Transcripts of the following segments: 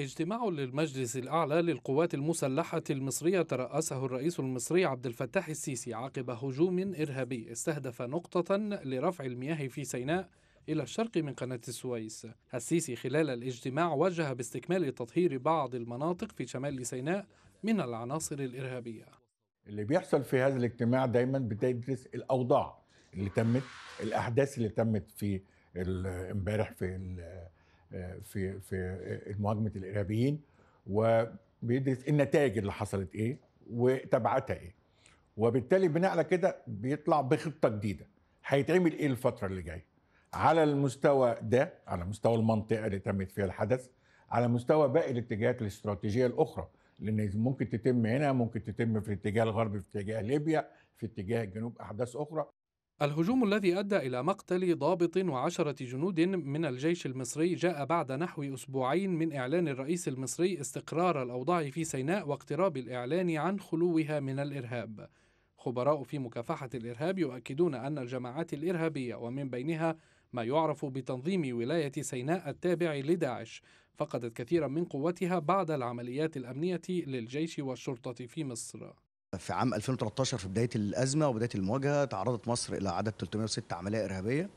اجتماع للمجلس الأعلى للقوات المسلحة المصرية ترأسه الرئيس المصري عبد الفتاح السيسي عقب هجوم إرهابي استهدف نقطة لرفع المياه في سيناء إلى الشرق من قناة السويس السيسي خلال الاجتماع وجه باستكمال تطهير بعض المناطق في شمال سيناء من العناصر الإرهابية اللي بيحصل في هذا الاجتماع دايما بتدرس الأوضاع اللي تمت الأحداث اللي تمت في امبارح في في في مواجهه الارهابيين وبيدرس النتائج اللي حصلت ايه وتبعاتها ايه وبالتالي بناء على كده بيطلع بخطه جديده هيتعمل ايه الفتره اللي جايه على المستوى ده على مستوى المنطقه اللي تمت فيها الحدث على مستوى باقي الاتجاهات الاستراتيجيه الاخرى لان ممكن تتم هنا ممكن تتم في الاتجاه الغربي في اتجاه ليبيا في اتجاه الجنوب احداث اخرى الهجوم الذي أدى إلى مقتل ضابط وعشرة جنود من الجيش المصري جاء بعد نحو أسبوعين من إعلان الرئيس المصري استقرار الأوضاع في سيناء واقتراب الإعلان عن خلوها من الإرهاب. خبراء في مكافحة الإرهاب يؤكدون أن الجماعات الإرهابية ومن بينها ما يعرف بتنظيم ولاية سيناء التابع لداعش فقدت كثيرا من قوتها بعد العمليات الأمنية للجيش والشرطة في مصر. في عام 2013 في بداية الأزمة وبداية المواجهة تعرضت مصر إلى عدد 306 عملية إرهابية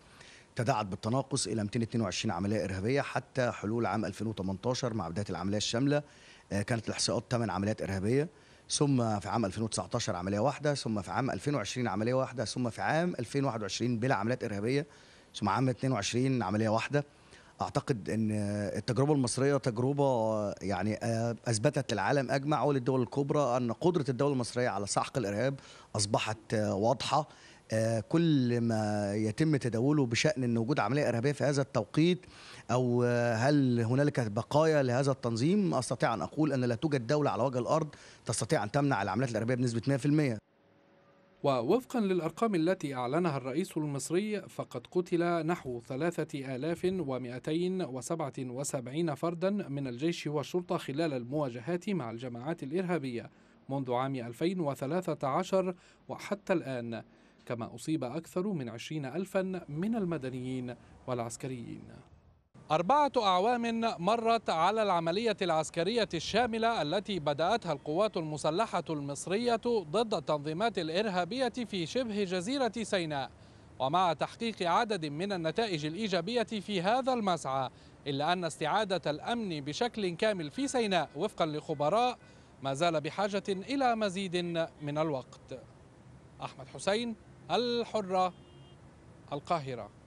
تداعت بالتناقص إلى 222 عملية إرهابية حتى حلول عام 2018 مع بداية العملية الشاملة آه، كانت الإحصاءات 8 عمليات إرهابية ثم في عام 2019 عملية واحدة ثم في عام 2020 عملية واحدة ثم في عام 2021 بلا عمليات إرهابية ثم عام 22 عملية واحدة اعتقد ان التجربه المصريه تجربه يعني آه، اثبتت للعالم اجمع وللدول الكبرى ان قدره الدوله المصريه على سحق الارهاب اصبحت آه، واضحه آه، كل ما يتم تداوله بشان ان وجود عمليه ارهابيه في هذا التوقيت او هل هنالك بقايا لهذا التنظيم استطيع ان اقول ان لا توجد دوله على وجه الارض تستطيع ان تمنع العمليات الارهابيه بنسبه 100% ووفقا للأرقام التي أعلنها الرئيس المصري فقد قتل نحو 3277 فردا من الجيش والشرطة خلال المواجهات مع الجماعات الإرهابية منذ عام 2013 وحتى الآن كما أصيب أكثر من 20 ألفا من المدنيين والعسكريين أربعة أعوام مرت على العملية العسكرية الشاملة التي بدأتها القوات المسلحة المصرية ضد التنظيمات الإرهابية في شبه جزيرة سيناء ومع تحقيق عدد من النتائج الإيجابية في هذا المسعى إلا أن استعادة الأمن بشكل كامل في سيناء وفقا لخبراء ما زال بحاجة إلى مزيد من الوقت أحمد حسين الحرة القاهرة